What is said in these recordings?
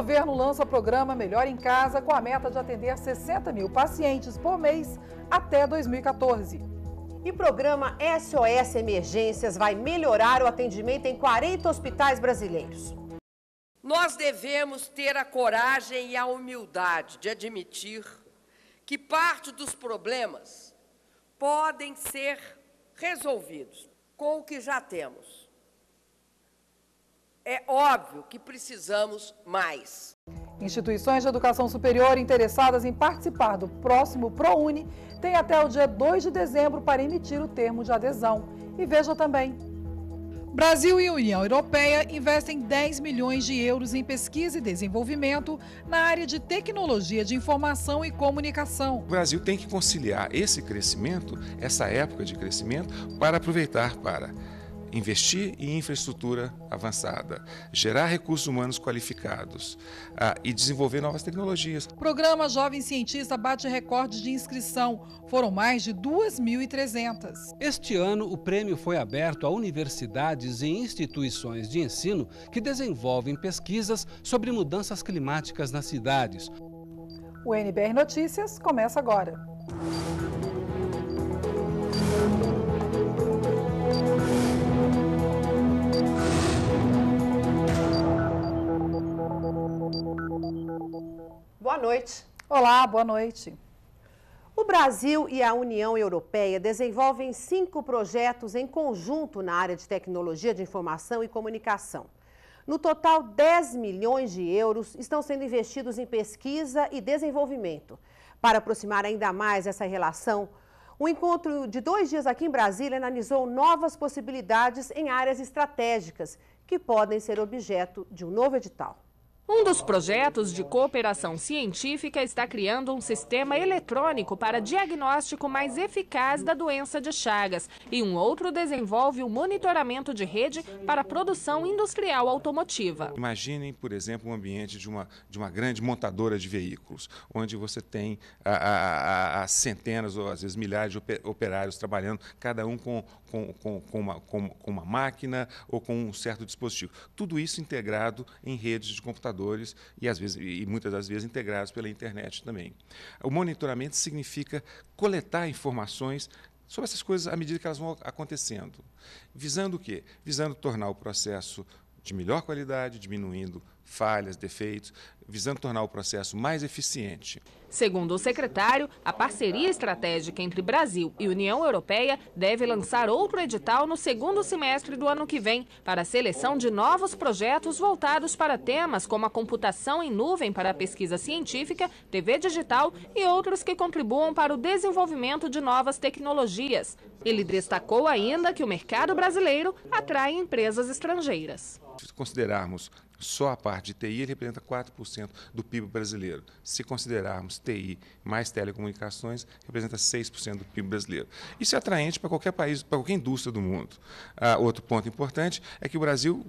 governo lança o programa Melhor em Casa com a meta de atender 60 mil pacientes por mês até 2014. E programa SOS Emergências vai melhorar o atendimento em 40 hospitais brasileiros. Nós devemos ter a coragem e a humildade de admitir que parte dos problemas podem ser resolvidos com o que já temos é óbvio que precisamos mais. Instituições de educação superior interessadas em participar do próximo ProUni têm até o dia 2 de dezembro para emitir o termo de adesão. E veja também. Brasil e União Europeia investem 10 milhões de euros em pesquisa e desenvolvimento na área de tecnologia de informação e comunicação. O Brasil tem que conciliar esse crescimento, essa época de crescimento, para aproveitar para investir em infraestrutura avançada, gerar recursos humanos qualificados ah, e desenvolver novas tecnologias. O programa Jovem Cientista bate recorde de inscrição. Foram mais de 2.300. Este ano, o prêmio foi aberto a universidades e instituições de ensino que desenvolvem pesquisas sobre mudanças climáticas nas cidades. O NBR Notícias começa agora. Boa noite. Olá, boa noite. O Brasil e a União Europeia desenvolvem cinco projetos em conjunto na área de tecnologia de informação e comunicação. No total, 10 milhões de euros estão sendo investidos em pesquisa e desenvolvimento. Para aproximar ainda mais essa relação, o um encontro de dois dias aqui em Brasília analisou novas possibilidades em áreas estratégicas que podem ser objeto de um novo edital. Um dos projetos de cooperação científica está criando um sistema eletrônico para diagnóstico mais eficaz da doença de Chagas. E um outro desenvolve o um monitoramento de rede para a produção industrial automotiva. Imaginem, por exemplo, um ambiente de uma, de uma grande montadora de veículos, onde você tem a, ah, a, ah, a, ah, a centenas ou às vezes milhares de operários trabalhando, cada um com, com, com, com, uma, com, com uma máquina ou com um certo dispositivo. Tudo isso integrado em redes de computadores e, às vezes, e muitas das vezes integrados pela internet também. O monitoramento significa coletar informações sobre essas coisas à medida que elas vão acontecendo. Visando o quê? Visando tornar o processo de melhor qualidade, diminuindo falhas, defeitos, visando tornar o processo mais eficiente. Segundo o secretário, a parceria estratégica entre Brasil e União Europeia deve lançar outro edital no segundo semestre do ano que vem para a seleção de novos projetos voltados para temas como a computação em nuvem para a pesquisa científica, TV digital e outros que contribuam para o desenvolvimento de novas tecnologias. Ele destacou ainda que o mercado brasileiro atrai empresas estrangeiras. Se considerarmos só a parte de TI representa 4% do PIB brasileiro. Se considerarmos TI mais telecomunicações, representa 6% do PIB brasileiro. Isso é atraente para qualquer país, para qualquer indústria do mundo. Ah, outro ponto importante é que o Brasil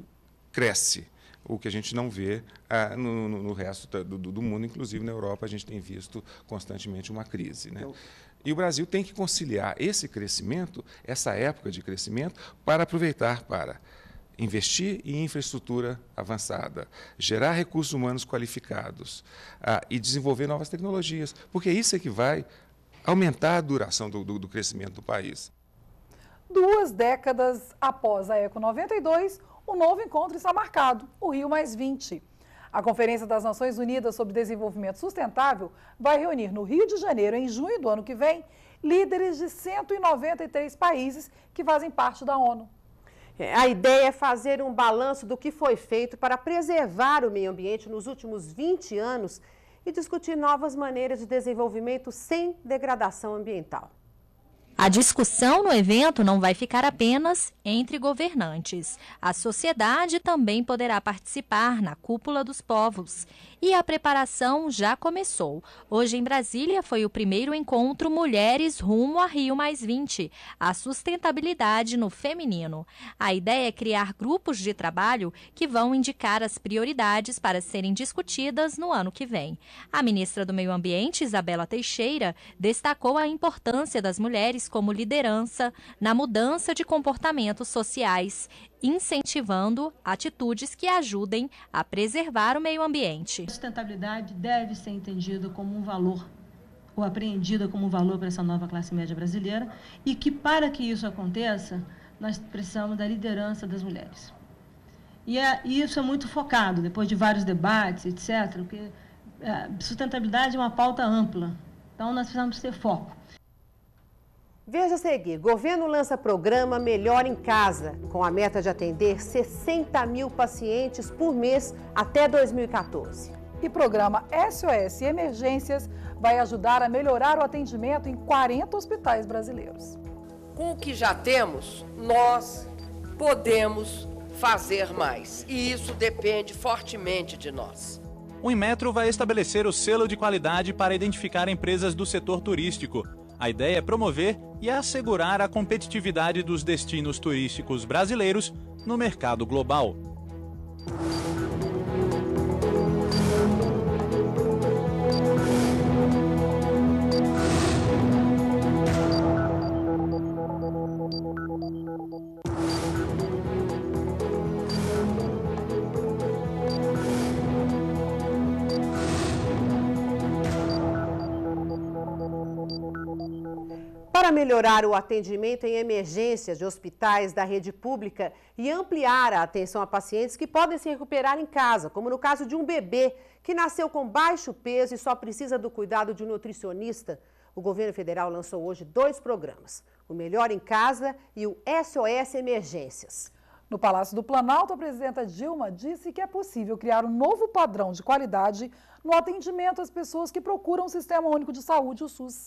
cresce o que a gente não vê ah, no, no, no, resto do, do, mundo, inclusive na Europa, a gente tem visto constantemente uma crise. Né? e o Brasil tem que conciliar esse crescimento, essa época de crescimento, para aproveitar para investir em infraestrutura avançada, gerar recursos humanos qualificados ah, e desenvolver novas tecnologias, porque isso é que vai aumentar a duração do, do, do crescimento do país. Duas décadas após a Eco 92, o um novo encontro está marcado, o Rio Mais 20. A Conferência das Nações Unidas sobre Desenvolvimento Sustentável vai reunir no Rio de Janeiro, em junho do ano que vem, líderes de 193 países que fazem parte da ONU. A ideia é fazer um balanço do que foi feito para preservar o meio ambiente nos últimos 20 anos e discutir novas maneiras de desenvolvimento sem degradação ambiental. A discussão no evento não vai ficar apenas entre governantes. A sociedade também poderá participar na Cúpula dos Povos e a preparação já começou. Hoje em Brasília foi o primeiro encontro Mulheres Rumo a Rio Mais 20, a sustentabilidade no feminino. A ideia é criar grupos de trabalho que vão indicar as prioridades para serem discutidas no ano que vem. A ministra do Meio Ambiente, Isabela Teixeira, destacou a importância das mulheres como liderança na mudança de comportamentos sociais incentivando atitudes que ajudem a preservar o meio ambiente. A sustentabilidade deve ser entendida como um valor ou apreendida como um valor para essa nova classe média brasileira e que para que isso aconteça, nós precisamos da liderança das mulheres. E, é, e isso é muito focado, depois de vários debates, etc., porque é, sustentabilidade é uma pauta ampla, então nós precisamos ter foco. Veja a seguir: governo lança programa Melhor em Casa, com a meta de atender 60 mil pacientes por mês até 2014. E programa SOS Emergências vai ajudar a melhorar o atendimento em 40 hospitais brasileiros. Com o que já temos, nós podemos fazer mais. E isso depende fortemente de nós. O Inmetro vai estabelecer o selo de qualidade para identificar empresas do setor turístico a ideia é promover e assegurar a competitividade dos destinos turísticos brasileiros no mercado global. Para melhorar o atendimento em emergências de hospitais da rede pública e ampliar a atenção a pacientes que podem se recuperar em casa, como no caso de um bebê que nasceu com baixo peso e só precisa do cuidado de um nutricionista, o governo federal lançou hoje dois programas: o Melhor em Casa e o SOS Emergências. No Palácio do Planalto, a presidenta Dilma disse que é possível criar um novo padrão de qualidade no atendimento às pessoas que procuram o Sistema Único de Saúde, o SUS.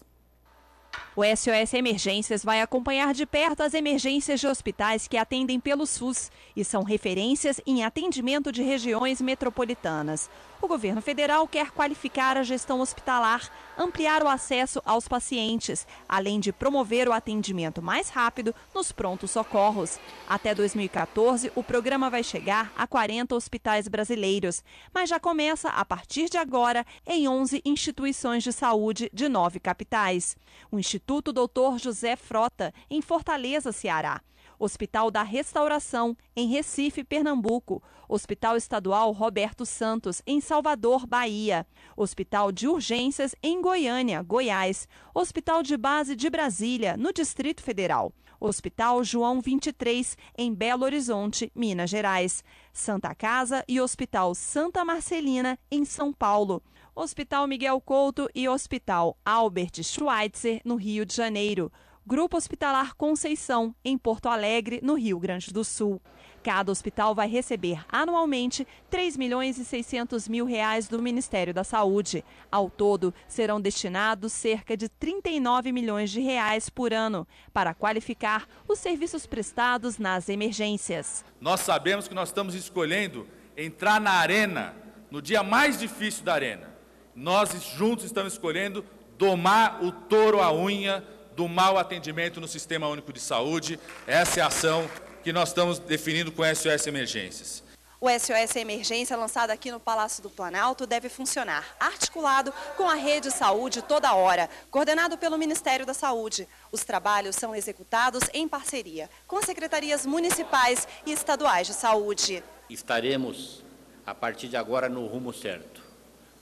O SOS Emergências vai acompanhar de perto as emergências de hospitais que atendem pelo SUS e são referências em atendimento de regiões metropolitanas. O governo federal quer qualificar a gestão hospitalar, ampliar o acesso aos pacientes, além de promover o atendimento mais rápido nos prontos socorros. Até 2014, o programa vai chegar a 40 hospitais brasileiros, mas já começa a partir de agora em 11 instituições de saúde de nove capitais. O Instituto Doutor José Frota, em Fortaleza, Ceará. Hospital da Restauração, em Recife, Pernambuco, Hospital Estadual Roberto Santos, em Salvador, Bahia, Hospital de Urgências, em Goiânia, Goiás, Hospital de Base de Brasília, no Distrito Federal, Hospital João 23, em Belo Horizonte, Minas Gerais, Santa Casa e Hospital Santa Marcelina, em São Paulo. Hospital Miguel Couto e Hospital Albert Schweitzer, no Rio de Janeiro. Grupo Hospitalar Conceição, em Porto Alegre, no Rio Grande do Sul. Cada hospital vai receber anualmente 3 milhões e 600 mil reais do Ministério da Saúde. Ao todo, serão destinados cerca de 39 milhões de reais por ano para qualificar os serviços prestados nas emergências. Nós sabemos que nós estamos escolhendo entrar na arena, no dia mais difícil da arena. Nós juntos estamos escolhendo domar o touro à unha do mau atendimento no Sistema Único de Saúde. Essa é a ação que nós estamos definindo com o SOS Emergências. O SOS Emergência, lançado aqui no Palácio do Planalto, deve funcionar articulado com a Rede Saúde toda hora, coordenado pelo Ministério da Saúde. Os trabalhos são executados em parceria com as secretarias municipais e estaduais de saúde. Estaremos, a partir de agora, no rumo certo,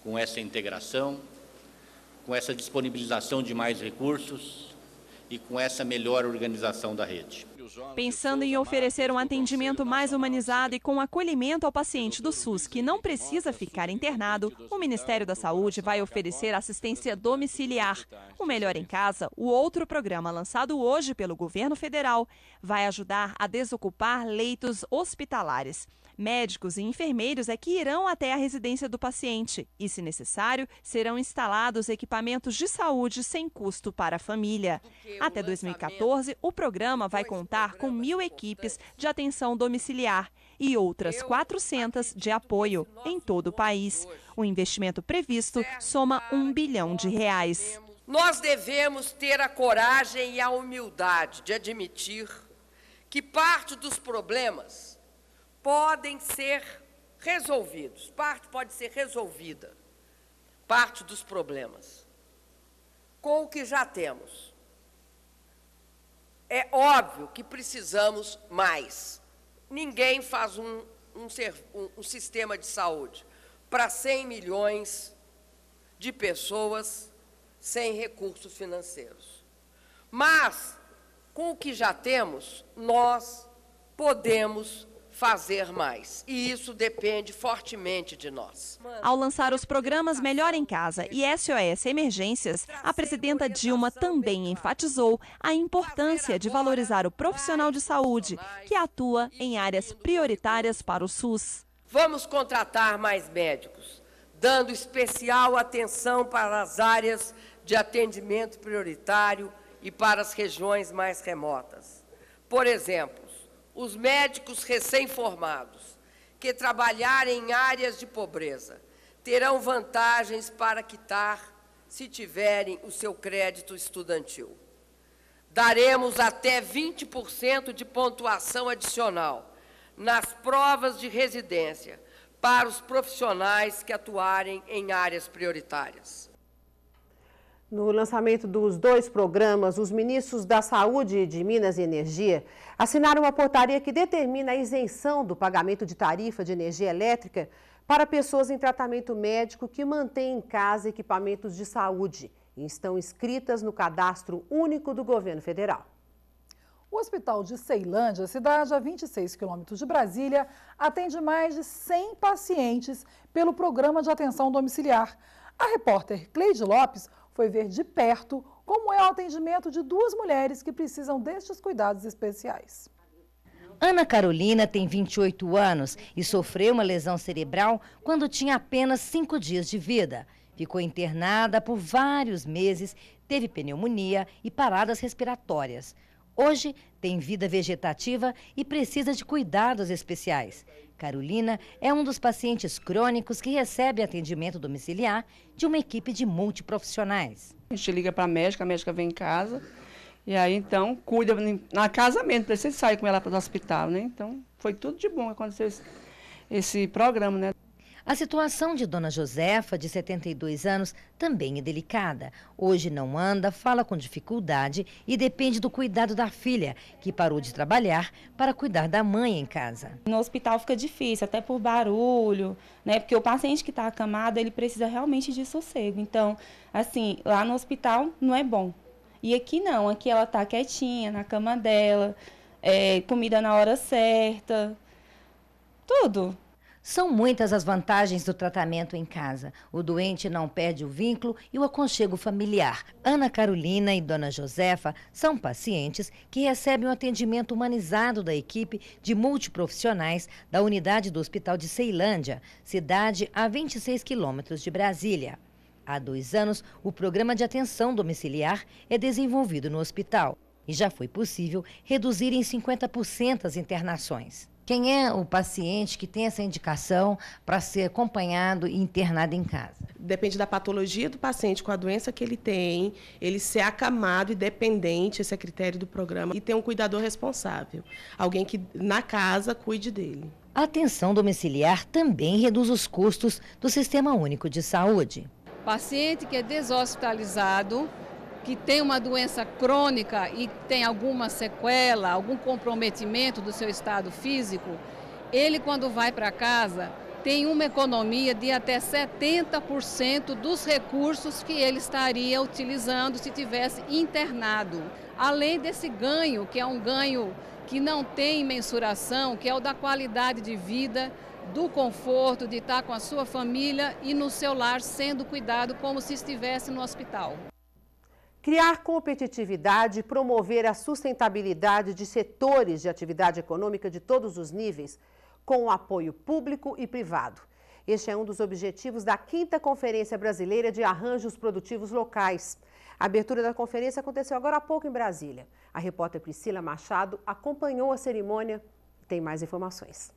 com essa integração, com essa disponibilização de mais recursos, e com essa melhor organização da rede pensando em oferecer um atendimento mais humanizado e com acolhimento ao paciente do SUS que não precisa ficar internado, o Ministério da Saúde vai oferecer assistência domiciliar. O Melhor em Casa, o outro programa lançado hoje pelo governo federal, vai ajudar a desocupar leitos hospitalares. Médicos e enfermeiros é que irão até a residência do paciente e, se necessário, serão instalados equipamentos de saúde sem custo para a família. Até 2014, o programa vai contar com mil equipes de atenção domiciliar e outras 400 de apoio em todo o país. O investimento previsto soma um bilhão de reais. Nós devemos ter a coragem e a humildade de admitir que parte dos problemas podem ser resolvidos, parte pode ser resolvida, parte dos problemas, com o que já temos é óbvio que precisamos mais. Ninguém faz um, um, um, um sistema de saúde para 100 milhões de pessoas sem recursos financeiros. Mas, com o que já temos, nós podemos fazer mais. E isso depende fortemente de nós. Ao lançar os programas Melhor em Casa e SOS Emergências, a presidenta Dilma também enfatizou a importância de valorizar o profissional de saúde que atua em áreas prioritárias para o SUS. Vamos contratar mais médicos, dando especial atenção para as áreas de atendimento prioritário e para as regiões mais remotas. Por exemplo, os médicos recém-formados que trabalharem em áreas de pobreza terão vantagens para quitar se tiverem o seu crédito estudantil. Daremos até 20% de pontuação adicional nas provas de residência para os profissionais que atuarem em áreas prioritárias. No lançamento dos dois programas, os ministros da Saúde de Minas e Energia assinaram uma portaria que determina a isenção do pagamento de tarifa de energia elétrica para pessoas em tratamento médico que mantêm em casa equipamentos de saúde e estão inscritas no cadastro único do governo federal. O Hospital de Ceilândia, cidade a 26 quilômetros de Brasília, atende mais de 100 pacientes pelo Programa de Atenção Domiciliar. A repórter Cleide Lopes foi ver de perto como é o atendimento de duas mulheres que precisam destes cuidados especiais. Ana Carolina tem 28 anos e sofreu uma lesão cerebral quando tinha apenas cinco dias de vida. Ficou internada por vários meses, teve pneumonia e paradas respiratórias. Hoje tem vida vegetativa e precisa de cuidados especiais. Carolina é um dos pacientes crônicos que recebe atendimento domiciliar de uma equipe de multiprofissionais. A gente liga para a médica, a médica vem em casa e aí então cuida na casa mesmo, precisa sair com ela para o hospital, né? Então foi tudo de bom acontecer aconteceu esse, esse programa, né? A situação de Dona Josefa, de 72 anos, também é delicada. Hoje não anda, fala com dificuldade e depende do cuidado da filha, que parou de trabalhar para cuidar da mãe em casa. No hospital fica difícil, até por barulho, né? Porque o paciente que está acamado, ele precisa realmente de sossego. Então, assim, lá no hospital não é bom. E aqui não, aqui ela está quietinha na cama dela, é, comida na hora certa, tudo. São muitas as vantagens do tratamento em casa. O doente não perde o vínculo e o aconchego familiar. Ana Carolina e Dona Josefa são pacientes que recebem o um atendimento humanizado da equipe de multiprofissionais da unidade do Hospital de Ceilândia, cidade a 26 quilômetros de Brasília. Há dois anos, o programa de atenção domiciliar é desenvolvido no hospital e já foi possível reduzir em 50% as internações. Quem é o paciente que tem essa indicação para ser acompanhado e internado em casa? Depende da patologia do paciente, com a doença que ele tem, ele ser acamado e dependente, esse é critério do programa, e ter um cuidador responsável, alguém que na casa cuide dele. A atenção domiciliar também reduz os custos do Sistema Único de Saúde. Paciente que é deshospitalizado, que tem uma doença crônica e tem alguma sequela, algum comprometimento do seu estado físico, ele quando vai para casa tem uma economia de até 70% dos recursos que ele estaria utilizando se tivesse internado. Além desse ganho, que é um ganho que não tem mensuração, que é o da qualidade de vida, do conforto de estar com a sua família e no seu lar sendo cuidado como se estivesse no hospital. Criar competitividade e promover a sustentabilidade de setores de atividade econômica de todos os níveis, com apoio público e privado. Este é um dos objetivos da 5 Conferência Brasileira de Arranjos Produtivos Locais. A abertura da conferência aconteceu agora há pouco em Brasília. A repórter Priscila Machado acompanhou a cerimônia e tem mais informações.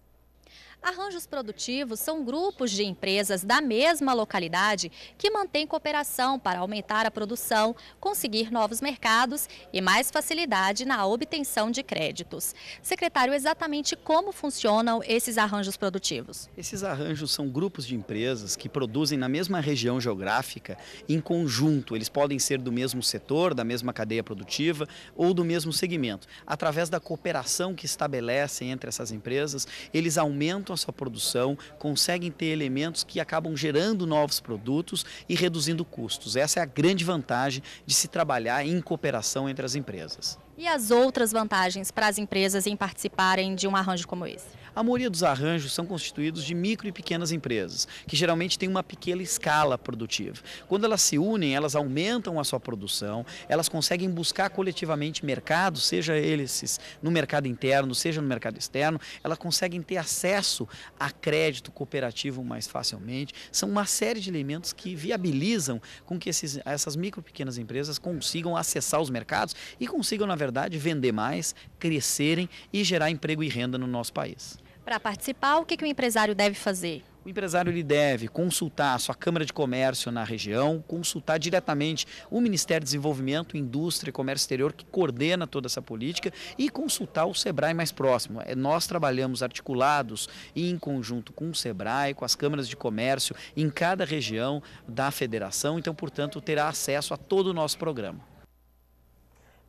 Arranjos produtivos são grupos de empresas da mesma localidade que mantêm cooperação para aumentar a produção, conseguir novos mercados e mais facilidade na obtenção de créditos. Secretário, exatamente como funcionam esses arranjos produtivos? Esses arranjos são grupos de empresas que produzem na mesma região geográfica em conjunto. Eles podem ser do mesmo setor, da mesma cadeia produtiva ou do mesmo segmento. Através da cooperação que estabelecem entre essas empresas, eles aumentam aumentam a sua produção, conseguem ter elementos que acabam gerando novos produtos e reduzindo custos. Essa é a grande vantagem de se trabalhar em cooperação entre as empresas. E as outras vantagens para as empresas em participarem de um arranjo como esse? A maioria dos arranjos são constituídos de micro e pequenas empresas, que geralmente têm uma pequena escala produtiva. Quando elas se unem, elas aumentam a sua produção, elas conseguem buscar coletivamente mercado, seja eles no mercado interno, seja no mercado externo, elas conseguem ter acesso a crédito cooperativo mais facilmente. São uma série de elementos que viabilizam com que esses, essas micro e pequenas empresas consigam acessar os mercados e consigam, na verdade, vender mais, crescerem e gerar emprego e renda no nosso país. Para participar, o que, que o empresário deve fazer? O empresário ele deve consultar a sua Câmara de Comércio na região, consultar diretamente o Ministério de Desenvolvimento, Indústria e Comércio Exterior, que coordena toda essa política, e consultar o SEBRAE mais próximo. É, nós trabalhamos articulados e em conjunto com o SEBRAE, com as câmaras de comércio em cada região da federação, então, portanto, terá acesso a todo o nosso programa.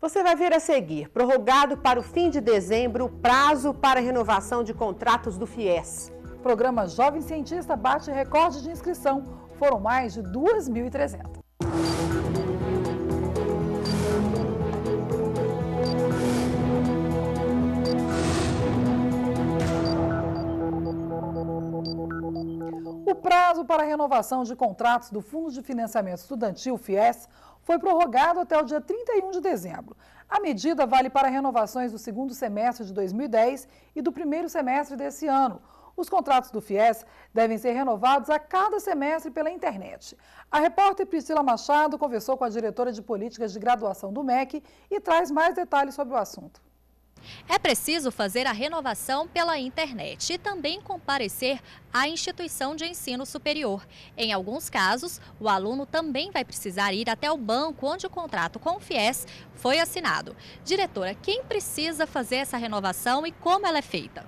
Você vai ver a seguir, prorrogado para o fim de dezembro o prazo para renovação de contratos do FIES. O programa Jovem Cientista bate recorde de inscrição. Foram mais de 2.300. O prazo para a renovação de contratos do Fundo de Financiamento Estudantil, FIES, foi prorrogado até o dia 31 de dezembro. A medida vale para renovações do segundo semestre de 2010 e do primeiro semestre desse ano. Os contratos do FIES devem ser renovados a cada semestre pela internet. A repórter Priscila Machado conversou com a diretora de Políticas de Graduação do MEC e traz mais detalhes sobre o assunto. É preciso fazer a renovação pela internet e também comparecer à instituição de ensino superior. Em alguns casos, o aluno também vai precisar ir até o banco onde o contrato com o FIES foi assinado. Diretora, quem precisa fazer essa renovação e como ela é feita?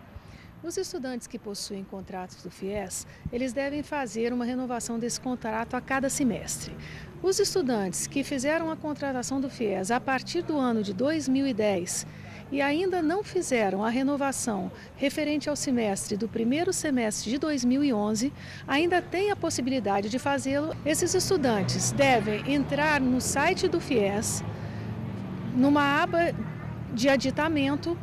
Os estudantes que possuem contratos do FIES, eles devem fazer uma renovação desse contrato a cada semestre. Os estudantes que fizeram a contratação do FIES a partir do ano de 2010 e ainda não fizeram a renovação referente ao semestre do primeiro semestre de 2011, ainda têm a possibilidade de fazê-lo. Esses estudantes devem entrar no site do FIES, numa aba de aditamento,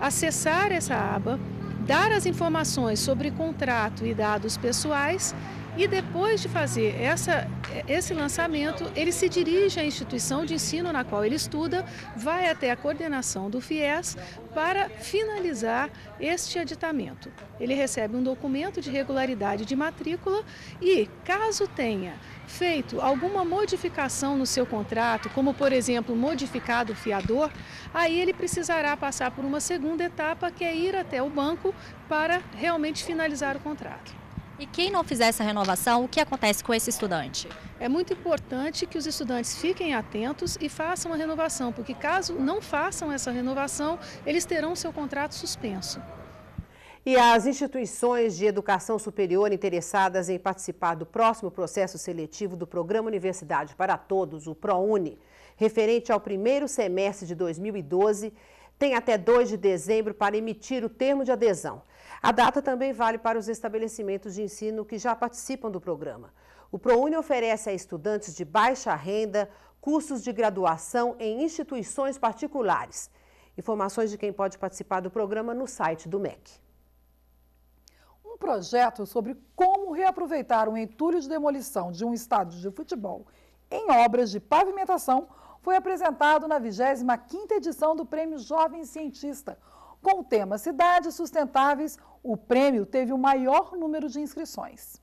acessar essa aba, dar as informações sobre contrato e dados pessoais e depois de fazer essa, esse lançamento, ele se dirige à instituição de ensino na qual ele estuda, vai até a coordenação do FIES para finalizar este aditamento. Ele recebe um documento de regularidade de matrícula e, caso tenha feito alguma modificação no seu contrato, como por exemplo modificado o fiador, aí ele precisará passar por uma segunda etapa que é ir até o banco para realmente finalizar o contrato. E quem não fizer essa renovação, o que acontece com esse estudante? É muito importante que os estudantes fiquem atentos e façam a renovação, porque caso não façam essa renovação, eles terão seu contrato suspenso. E as instituições de educação superior interessadas em participar do próximo processo seletivo do Programa Universidade para Todos, o ProUni, referente ao primeiro semestre de 2012, tem até 2 de dezembro para emitir o termo de adesão. A data também vale para os estabelecimentos de ensino que já participam do programa. O ProUni oferece a estudantes de baixa renda cursos de graduação em instituições particulares. Informações de quem pode participar do programa no site do MEC. Um projeto sobre como reaproveitar o entulho de demolição de um estádio de futebol em obras de pavimentação foi apresentado na 25ª edição do Prêmio Jovem Cientista. Com o tema Cidades Sustentáveis, o prêmio teve o maior número de inscrições.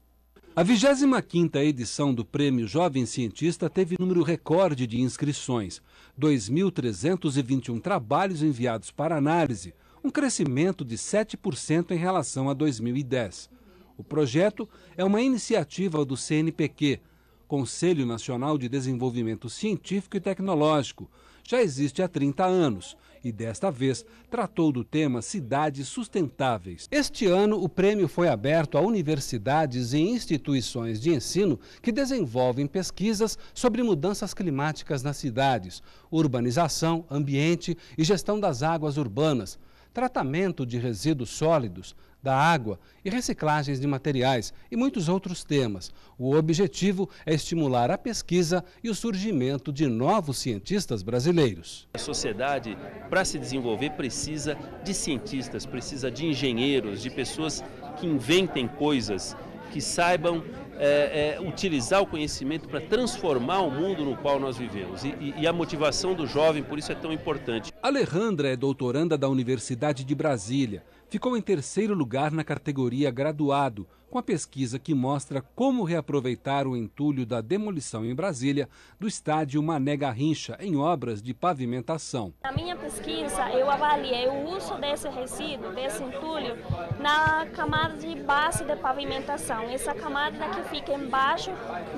A 25ª edição do Prêmio Jovem Cientista teve número recorde de inscrições, 2.321 trabalhos enviados para análise, um crescimento de 7% em relação a 2010. O projeto é uma iniciativa do CNPq, Conselho Nacional de Desenvolvimento Científico e Tecnológico, já existe há 30 anos e desta vez tratou do tema Cidades Sustentáveis. Este ano, o prêmio foi aberto a universidades e instituições de ensino que desenvolvem pesquisas sobre mudanças climáticas nas cidades, urbanização, ambiente e gestão das águas urbanas tratamento de resíduos sólidos, da água e reciclagens de materiais e muitos outros temas. O objetivo é estimular a pesquisa e o surgimento de novos cientistas brasileiros. A sociedade, para se desenvolver, precisa de cientistas, precisa de engenheiros, de pessoas que inventem coisas, que saibam é, é, utilizar o conhecimento para transformar o mundo no qual nós vivemos. E, e, e, a motivação do jovem, por isso, é tão importante. Alejandra é doutoranda da Universidade de Brasília. Ficou em terceiro lugar na categoria graduado, com a pesquisa que mostra como reaproveitar o entulho da demolição em Brasília do estádio Mané Garrincha em obras de pavimentação. Na minha pesquisa, eu avaliei o uso desse resíduo, desse entulho, na camada de base de pavimentação. Essa camada que fica embaixo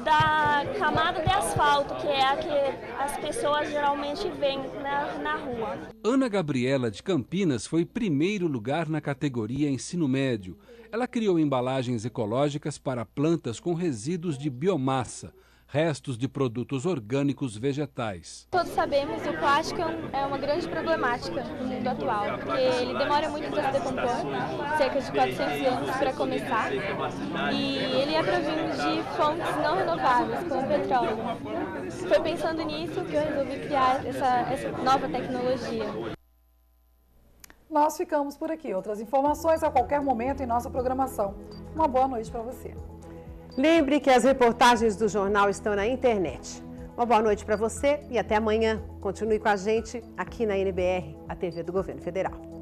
da camada de asfalto, que é a que as pessoas geralmente veem na, na rua. Ana Gabriela de Campinas foi primeiro lugar na categoria ensino médio. Ela criou embalagens ecológicas para plantas com resíduos de biomassa, restos de produtos orgânicos vegetais. Todos sabemos que o plástico é, é uma grande problemática no mundo atual, porque ele demora muito para se decompor, cerca de 400 anos para começar, e ele é provindo de fontes não renováveis, como petróleo. Foi pensando nisso que eu resolvi criar essa, essa nova tecnologia. Nós ficamos por aqui. Outras informações a qualquer momento em nossa programação. Uma boa noite para você. Lembre que as reportagens do jornal estão na internet. Uma boa noite para você e até amanhã. Continue com a gente aqui na NBR, a TV do Governo Federal.